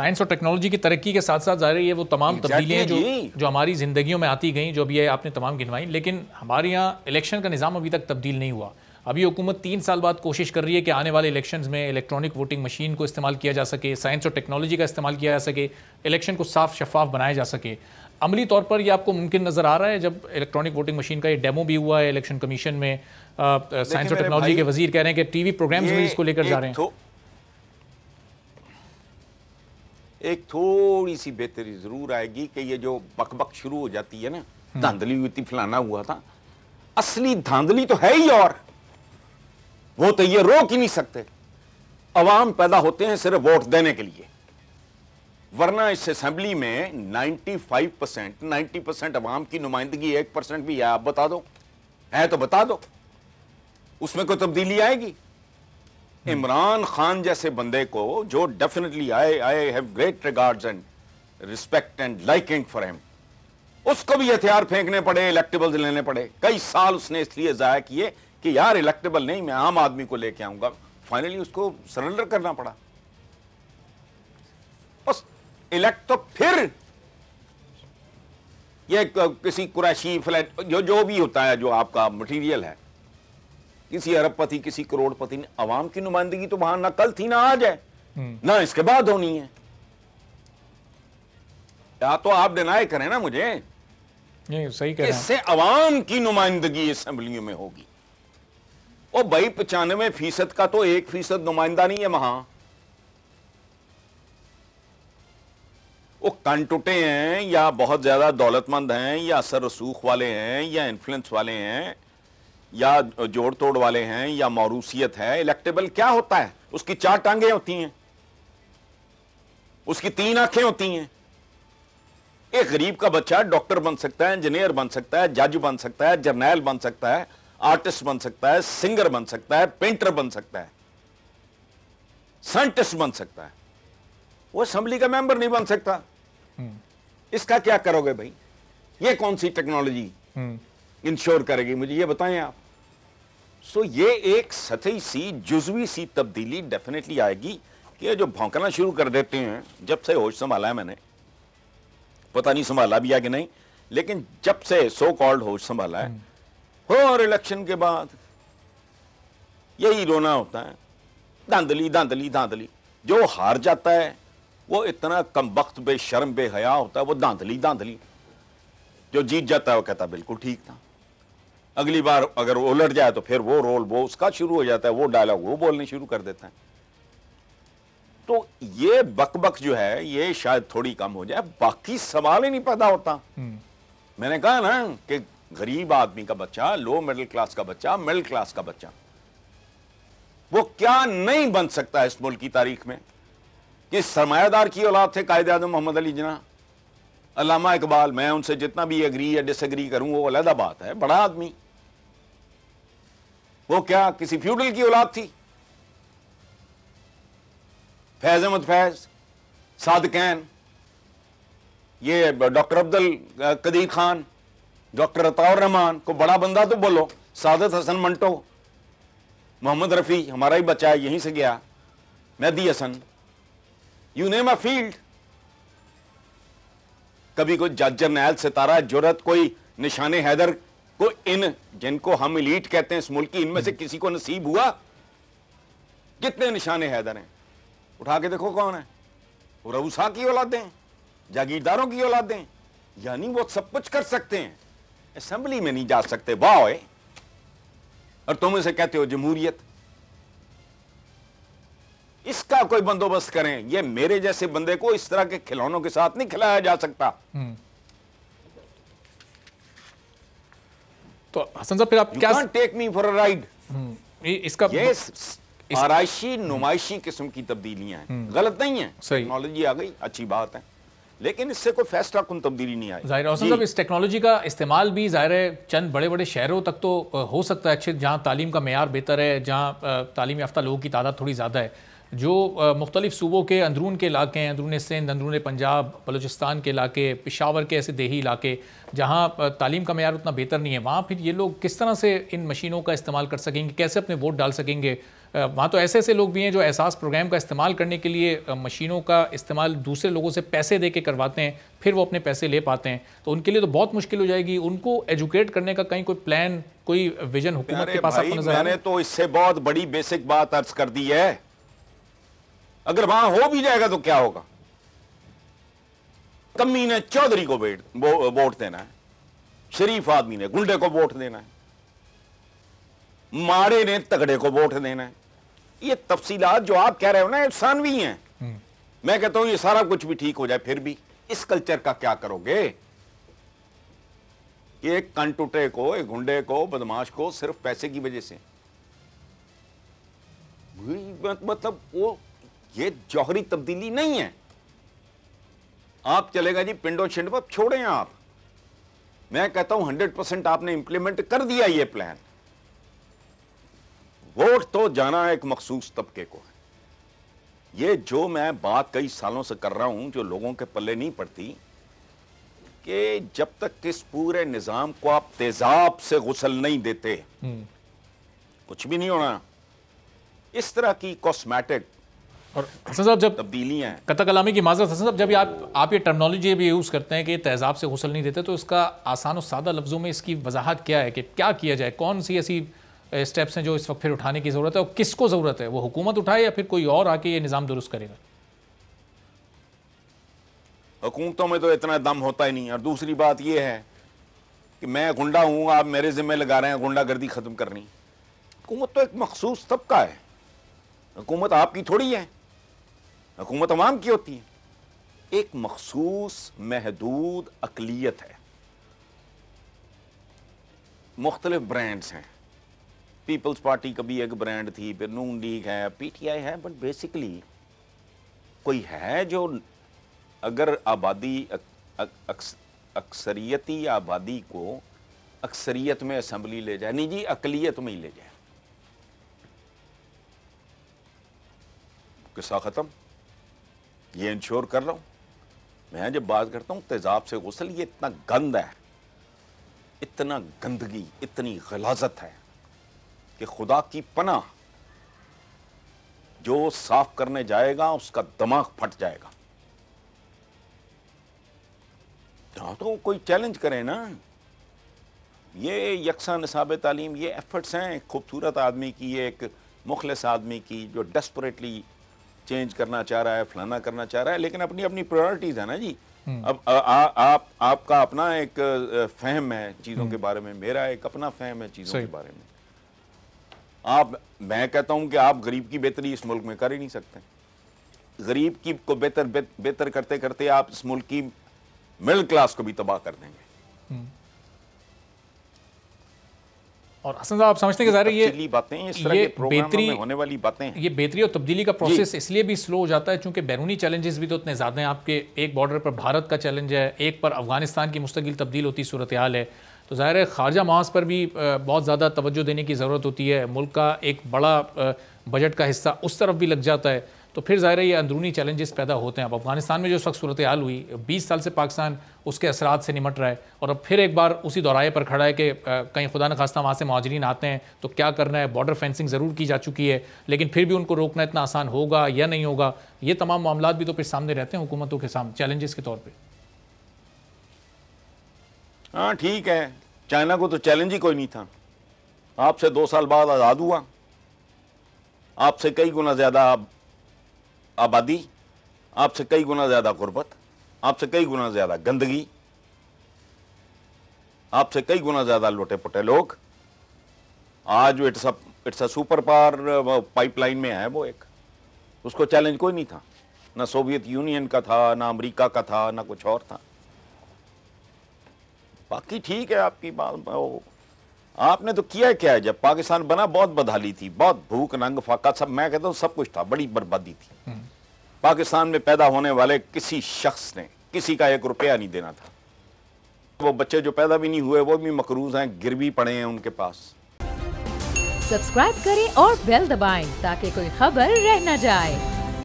Science और technology की तरक्की के साथ साथ जा रही है वो तमाम तब्दीलियाँ जो जो हमारी ज़िंदगियों में आती गई जो अभी आपने तमाम गिनवाई लेकिन हमारे यहाँ इलेक्शन का निज़ाम अभी तक तब्दील नहीं हुआ अभी हुकूमत तीन साल बाद कोशिश कर रही है कि आने वाले इलेक्शंस में इलेक्ट्रॉनिक वोटिंग मशीन को इस्तेमाल किया जा सके साइंस और टेक्नोलॉजी का इस्तेमाल किया जा सके इलेक्शन को साफ शफाफ बनाया जा सके अमली तौर पर ये आपको मुमकिन नज़र आ रहा है जब इलेक्ट्रॉनिक वोटिंग मशीन का ये डेमो भी हुआ है इलेक्शन कमीशन में साइंस और टेक्नोलॉजी के वजीर कह रहे हैं कि टी वी प्रोग्राम्स में इसको लेकर जा रहे हैं एक थोड़ी सी बेहतरी ज़रूर आएगी कि ये जो बकबक शुरू हो जाती है ना हम्म। धांधली हुई थी फलाना हुआ था असली धांधली तो है ही और वो तो ये रोक ही नहीं सकते अवाम पैदा होते हैं सिर्फ वोट देने के लिए वरना इस असेंबली में 95 परसेंट नाइन्टी परसेंट अवाम की नुमाइंदगी एक परसेंट भी है आप बता दो है तो बता दो उसमें कोई तब्दीली आएगी इमरान hmm. खान जैसे बंदे को जो definitely I I have great regards and respect and liking for him उसको भी हथियार फेंकने पड़े इलेक्टेबल्स लेने पड़े कई साल उसने इसलिए ज़ाया किए कि यार इलेक्टेबल नहीं मैं आम आदमी को लेके आऊंगा फाइनली उसको सरेंडर करना पड़ा बस इलेक्ट तो फिर ये किसी कुरैशी फ्लैट जो जो भी होता है जो आपका मटेरियल है किसी अरबपति किसी करोड़पति ने अवाम की नुमाइंदगी तो वहां ना कल थी ना आज है हम्म। ना इसके बाद होनी है या तो आप डिनाई करें ना मुझे नहीं सही कह इससे अवाम की नुमाइंदगी असेंबलियों में होगी और भाई पचानवे फीसद का तो एक फीसद नुमाइंदा नहीं है वहां वो टूटे हैं या बहुत ज्यादा दौलतमंद हैं या असर रसूख वाले हैं या इन्फ्लुएंस वाले हैं या जोड़ तोड़ वाले हैं या मौरूसियत है इलेक्टेबल क्या होता है उसकी चार टांगे होती हैं उसकी तीन आंखें होती हैं एक गरीब का बच्चा डॉक्टर बन सकता है इंजीनियर बन सकता है जज बन सकता है जर्नैल बन सकता है आर्टिस्ट बन सकता है सिंगर बन सकता है पेंटर बन सकता है साइंटिस्ट बन सकता है वो असेंबली का मेंबर नहीं बन सकता हम्म। इसका क्या करोगे भाई ये कौन सी टेक्नोलॉजी हम्म। इंश्योर करेगी मुझे ये बताएं आप सो ये एक सतही सी जुजवी सी तब्दीली डेफिनेटली आएगी कि जो भौंकना शुरू कर देते हैं जब से होश संभाला है मैंने पता नहीं संभाला भी है कि नहीं लेकिन जब से सो कॉल्ड होश संभाला है हो और इलेक्शन के बाद यही रोना होता है धांधली धांधली धांधली जो हार जाता है वो इतना कम वक्त बेशर्म बेहया होता है वो धांधली धांधली जो जीत जाता है वो कहता बिल्कुल ठीक था अगली बार अगर उलट जाए तो फिर वो रोल वो उसका शुरू हो जाता है वो डायलॉग वो बोलने शुरू कर देता है तो ये बकबक जो है ये शायद थोड़ी कम हो जाए बाकी सवाल ही नहीं पैदा होता हम्म। मैंने कहा ना कि गरीब आदमी का बच्चा लो मिडिल क्लास का बच्चा मिडिल क्लास का बच्चा वो क्या नहीं बन सकता इस मुल्क की तारीख में कि सरमायादार की औलाद थे कायदे आजम मोहम्मद अली जना अलामा इकबाल मैं उनसे जितना भी एग्री या डिसएग्री करूं वो अलहदा बात है बड़ा आदमी वो क्या किसी फ्यूडल की औलाद थी फैज अहमद फैज साद कैन ये डॉक्टर अब्दुल कदीर खान डॉक्टर अताउर रहमान को बड़ा बंदा तो बोलो सादत हसन मंटो मोहम्मद रफ़ी हमारा ही बच्चा है यहीं से गया Mehdi Hasan you name a field कभी कोई जज जरनैल सितारा जुरत कोई निशाने हैदर को इन जिनको हम इलीट कहते हैं इस मुल्क की इनमें से किसी को नसीब हुआ कितने निशाने हैदर हैं उठा के देखो कौन है वो रऊसा की औलादें जागीरदारों की औलादें यानी वो सब कुछ कर सकते हैं असेंबली में नहीं जा सकते वाह और तुम इसे कहते हो जमहूरियत इसका कोई बंदोबस्त करें ये मेरे जैसे बंदे को इस तरह के खिलौनों के साथ नहीं खिलाया जा सकता हम्म। तो हसन साहब फिर आप you क्या टेक मी फॉर राइड इसका ये आरइशी नुमाइशी किस्म की तब्दीलियां हैं हम्म। गलत नहीं है टेक्नोलॉजी आ गई अच्छी बात है लेकिन इससे कोई फैसला कन तब्दीली नहीं आई जाहिर हसन साहब इस टेक्नोलॉजी का इस्तेमाल भी जाहिर है चंद बड़े बड़े शहरों तक तो हो सकता है अच्छे जहाँ तालीम का मैार बेहतर है जहाँ तालीम याफ्ता लोगों की तादाद थोड़ी ज़्यादा है जो मुख्तलिफ सूबों के अंदरून के इलाके हैं अंदरून सिंध अंदरून पंजाब बलोचिस्तान के इलाके पिशावर के ऐसे देही इलाके जहाँ तालीम का मैार उतना बेहतर नहीं है वहाँ फिर ये लोग किस तरह से इन मशीनों का इस्तेमाल कर सकेंगे कैसे अपने वोट डाल सकेंगे वहाँ तो ऐसे ऐसे लोग भी हैं जो एहसास प्रोग्राम का इस्तेमाल करने के लिए मशीनों का इस्तेमाल दूसरे लोगों से पैसे दे के करवाते हैं फिर वो अपने पैसे ले पाते हैं तो उनके लिए तो बहुत मुश्किल हो जाएगी उनको एजुकेट करने का कहीं कोई प्लान कोई विजन हुकूमत के पास आपको नजर मैंने तो इससे बहुत बड़ी बेसिक बात अर्ज कर दी है अगर वहां हो भी जाएगा तो क्या होगा कमी ने चौधरी को वोट बो, देना है शरीफ आदमी ने गुंडे को वोट देना है माड़े ने तगड़े को वोट देना है ये तफसीलात जो आप कह रहे हो ना इंसानवी हैं हम्म। मैं कहता हूं ये सारा कुछ भी ठीक हो जाए फिर भी इस कल्चर का क्या करोगे कि एक कंटुटे को एक गुंडे को बदमाश को सिर्फ पैसे की वजह से मतलब वो ये जौहरी तब्दीली नहीं है आप चलेगा जी पिंडो छिंड पर हैं आप मैं कहता हूं हंड्रेड परसेंट आपने इंप्लीमेंट कर दिया ये प्लान वोट तो जाना एक मखसूस तबके को है ये जो मैं बात कई सालों से कर रहा हूं जो लोगों के पल्ले नहीं पड़ती कि जब तक इस पूरे निज़ाम को आप तेजाब से गुसल नहीं देते हम्म। कुछ भी नहीं होना इस तरह की कॉस्मेटिक और हसन साहब जब तब्दीलियाँ कतः कलामी की माजरत हसन साहब जब आप आप ये टर्मनोलॉजी भी यूज़ करते हैं कि तेज़ाब से गसल नहीं देते तो इसका आसान और सादा लफ्ज़ों में इसकी वजाहत क्या है कि क्या किया जाए कौन सी ऐसी स्टेप्स हैं जो इस वक्त फिर उठाने की ज़रूरत है और किसको ज़रूरत है वो हुकूमत उठाए या फिर कोई और आके ये निज़ाम दुरुस्त करेगा हुकूमतों में तो इतना दम होता ही नहीं और दूसरी बात यह है कि मैं गुंडा हूँ आप मेरे ज़िम्मे लगा रहे हैं गुंडागर्दी ख़त्म करनी हुकूमत तो एक मखसूस तबका है हुकूमत आपकी थोड़ी है हुकूमत अवाम की होती है एक मखसूस महदूद अकलीत है मुख्तलिफ ब्रांड्स हैं पीपल्स पार्टी कभी एक ब्रांड थी फिर नून लीग है पी टी आई है बट बेसिकली कोई है जो अगर आबादी अक, अक, अक्सरियती आबादी को अक्सरियत में असम्बली ले जाए नहीं जी अकलीत में ही ले जाए किस्सा ख़त्म ये इंश्योर कर रहा हूं मैं जब बात करता हूं तेजाब से गसल ये इतना गंद है इतना गंदगी इतनी गलाजत है कि खुदा की पना जो साफ करने जाएगा उसका दिमाग फट जाएगा जहां तो कोई चैलेंज करे ना ये यकसा नसाब तालीम ये एफर्ट्स हैं खूबसूरत आदमी की एक मुखलस आदमी की जो डेस्परेटली चेंज करना चाह रहा है फलाना करना चाह रहा है लेकिन अपनी अपनी प्रायोरिटीज है ना जी हम्म। अब आ, आ, आप आपका अपना एक फहम है चीज़ों के हम्म। बारे में मेरा एक अपना फहम है चीज़ों के बारे में आप मैं कहता हूं कि आप गरीब की बेहतरी इस मुल्क में कर ही नहीं सकते गरीब की को बेहतर बेहतर करते करते आप इस मुल्क की मिडिल क्लास को भी तबाह कर देंगे हम्म। और हसन साहब आप समझते हैं कि ये बातें ये बेहतरी होने वाली बातें ये बेहतरी और तब्दीली का प्रोसेस इसलिए भी स्लो हो जाता है क्योंकि बैरूनी चैलेंजेस भी तो इतने ज़्यादा हैं आपके एक बॉर्डर पर भारत का चैलेंज है एक पर अफगानिस्तान की मुस्तकिल तब्दील होती सूरत हाल है तो ज़ाहिर है खारजा महाज पर भी बहुत ज़्यादा तोज्जो देने की ज़रूरत होती है मुल्क का एक बड़ा बजट का हिस्सा उस तरफ भी लग जाता है तो फिर ज़ाहिर ये अंदरूनी चैलेंजेस पैदा होते हैं अब अफगानिस्तान में जो इस वक्त सूरत हाल हुई 20 साल से पाकिस्तान उसके असरात से निमट रहा है और अब फिर एक बार उसी दौराए पर खड़ा है कि कहीं खुदा न खास्ता वहाँ से महाजरीन आते हैं तो क्या करना है बॉर्डर फेंसिंग ज़रूर की जा चुकी है लेकिन फिर भी उनको रोकना इतना आसान होगा या नहीं होगा ये तमाम मामला भी तो फिर सामने रहते हैं हुकूमतों के सामने चैलेंजेस के तौर पर हाँ ठीक है चाइना को तो चैलेंज ही कोई नहीं था आपसे दो साल बाद आज़ाद हुआ आपसे कई गुना ज़्यादा आप आबादी आपसे कई गुना ज़्यादा गुर्बत आपसे कई गुना ज़्यादा गंदगी आपसे कई गुना ज़्यादा लोटे पुटे लोग आज it's a it's a super power pipeline में है वो एक उसको चैलेंज कोई नहीं था ना सोवियत यूनियन का था ना अमेरिका का था ना कुछ और था बाकी ठीक है आपकी बात आपने तो किया क्या है जब पाकिस्तान बना बहुत बदहाली थी बहुत भूख नंग फाका सब मैं कहता हूँ सब कुछ था बड़ी बर्बादी थी हम्म। पाकिस्तान में पैदा होने वाले किसी शख्स ने किसी का एक रुपया नहीं देना था वो बच्चे जो पैदा भी नहीं हुए वो भी मकरूज हैं गिर भी पड़े हैं उनके पास सब्सक्राइब करें और बेल दबाएं ताकि कोई खबर रह न जाए